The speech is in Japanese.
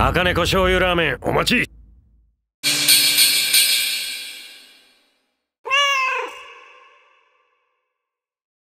赤猫醤油ラーメンお待ち